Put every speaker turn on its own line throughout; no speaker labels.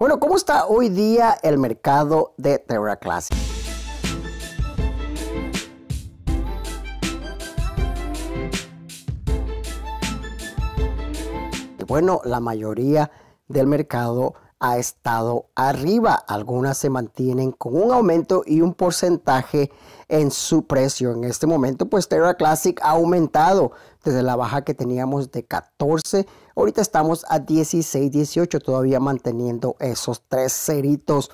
Bueno, ¿cómo está hoy día el mercado de Terra Classic? Bueno, la mayoría del mercado ha estado arriba. Algunas se mantienen con un aumento y un porcentaje en su precio. En este momento, pues Terra Classic ha aumentado desde la baja que teníamos de 14. Ahorita estamos a 16, 18, todavía manteniendo esos tres ceritos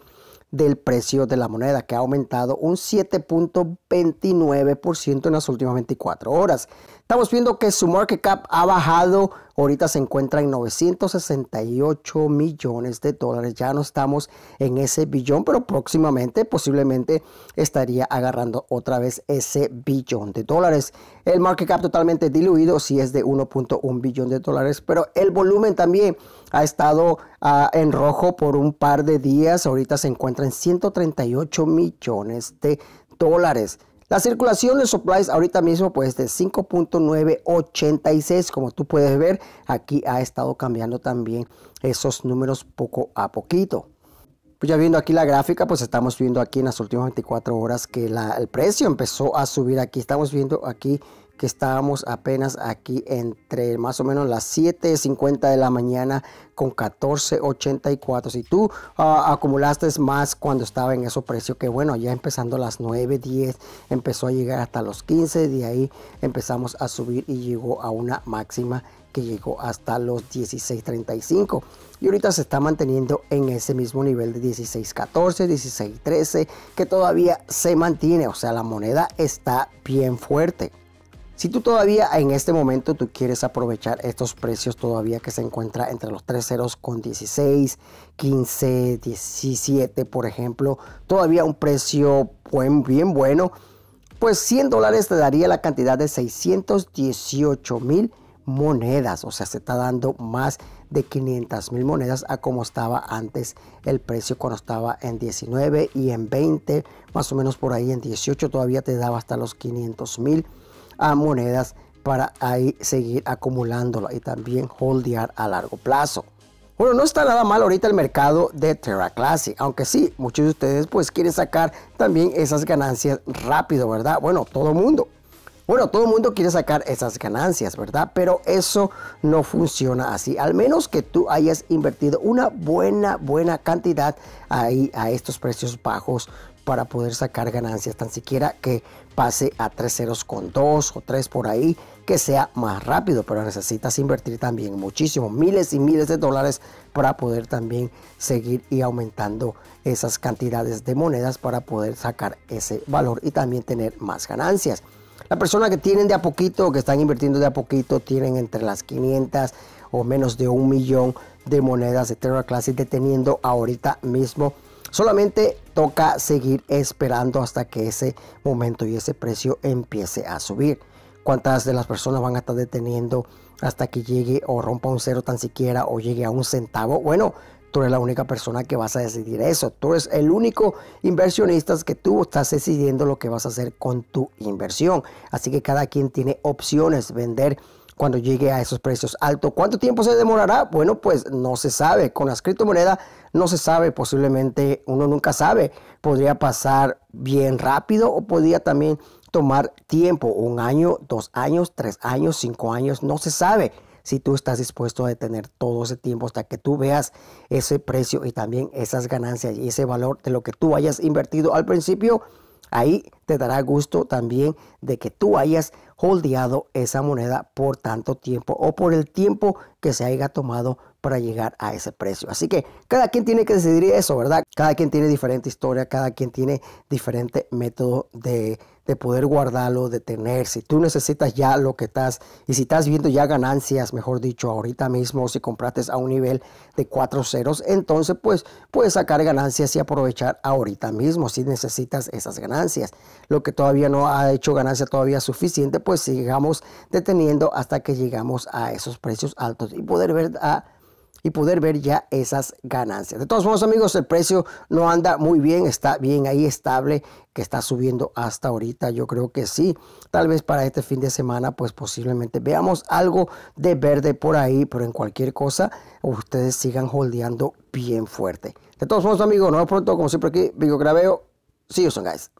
del precio de la moneda, que ha aumentado un 7.29% en las últimas 24 horas. Estamos viendo que su market cap ha bajado, ahorita se encuentra en 968 millones de dólares. Ya no estamos en ese billón, pero próximamente posiblemente estaría agarrando otra vez ese billón de dólares. El market cap totalmente diluido sí es de 1.1 billón de dólares, pero el volumen también ha estado ah, en rojo por un par de días. Ahorita se encuentra en 138 millones de dólares. La circulación de supplies ahorita mismo pues de 5.986 como tú puedes ver aquí ha estado cambiando también esos números poco a poquito. Pues ya viendo aquí la gráfica, pues estamos viendo aquí en las últimas 24 horas que el precio empezó a subir aquí. Estamos viendo aquí que estábamos apenas aquí entre más o menos las 7.50 de la mañana con 14.84. Si tú ah, acumulaste más cuando estaba en esos precios, que bueno, ya empezando las 9.10 empezó a llegar hasta los 15, de ahí empezamos a subir y llegó a una máxima que llegó hasta los 16.35 y ahorita se está manteniendo en ese mismo nivel de 16.14, 16.13 que todavía se mantiene, o sea la moneda está bien fuerte. Si tú todavía en este momento tú quieres aprovechar estos precios todavía que se encuentra entre los 3 ceros con 16, 15, 17, por ejemplo, todavía un precio buen, bien bueno, pues 100 dólares te daría la cantidad de 618 mil monedas, o sea, se está dando más de 500 mil monedas a como estaba antes el precio cuando estaba en 19 y en 20, más o menos por ahí en 18 todavía te daba hasta los 500 mil a monedas para ahí seguir acumulándola y también holdear a largo plazo. Bueno, no está nada mal ahorita el mercado de Terra Classic, aunque sí, muchos de ustedes pues quieren sacar también esas ganancias rápido, ¿verdad? Bueno, todo mundo. Bueno, todo el mundo quiere sacar esas ganancias, ¿verdad? Pero eso no funciona así, al menos que tú hayas invertido una buena, buena cantidad ahí a estos precios bajos para poder sacar ganancias, tan siquiera que pase a tres ceros con dos o tres por ahí, que sea más rápido, pero necesitas invertir también muchísimo, miles y miles de dólares para poder también seguir y aumentando esas cantidades de monedas para poder sacar ese valor y también tener más ganancias. La persona que tienen de a poquito, que están invirtiendo de a poquito, tienen entre las 500 o menos de un millón de monedas de Terra Classic deteniendo ahorita mismo Solamente toca seguir esperando hasta que ese momento y ese precio empiece a subir. ¿Cuántas de las personas van a estar deteniendo hasta que llegue o rompa un cero tan siquiera o llegue a un centavo? Bueno, tú eres la única persona que vas a decidir eso. Tú eres el único inversionista que tú estás decidiendo lo que vas a hacer con tu inversión. Así que cada quien tiene opciones, vender cuando llegue a esos precios altos. ¿Cuánto tiempo se demorará? Bueno, pues no se sabe. Con las criptomonedas no se sabe, posiblemente uno nunca sabe. Podría pasar bien rápido o podría también tomar tiempo, un año, dos años, tres años, cinco años, no se sabe si tú estás dispuesto a detener todo ese tiempo hasta que tú veas ese precio y también esas ganancias y ese valor de lo que tú hayas invertido al principio. Ahí te dará gusto también de que tú hayas holdeado esa moneda por tanto tiempo o por el tiempo se haya tomado para llegar a ese precio. Así que cada quien tiene que decidir eso, ¿verdad? Cada quien tiene diferente historia, cada quien tiene diferente método de, poder guardarlo, de tener. Si tú necesitas ya lo que estás, y si estás viendo ya ganancias, mejor dicho, ahorita mismo, si compraste a un nivel de cuatro ceros, entonces pues puedes sacar ganancias y aprovechar ahorita mismo si necesitas esas ganancias. Lo que todavía no ha hecho ganancia todavía suficiente, pues sigamos deteniendo hasta que llegamos a esos precios altos y poder ver ah, y poder ver ya esas ganancias. De todos modos, amigos, el precio no anda muy bien, está bien ahí estable, que está subiendo hasta ahorita. Yo creo que sí. Tal vez para este fin de semana, pues posiblemente veamos algo de verde por ahí, pero en cualquier cosa, ustedes sigan holdeando bien fuerte. De todos modos, amigos, nos vemos pronto, como siempre aquí, Vigo Graveo. See you soon, guys.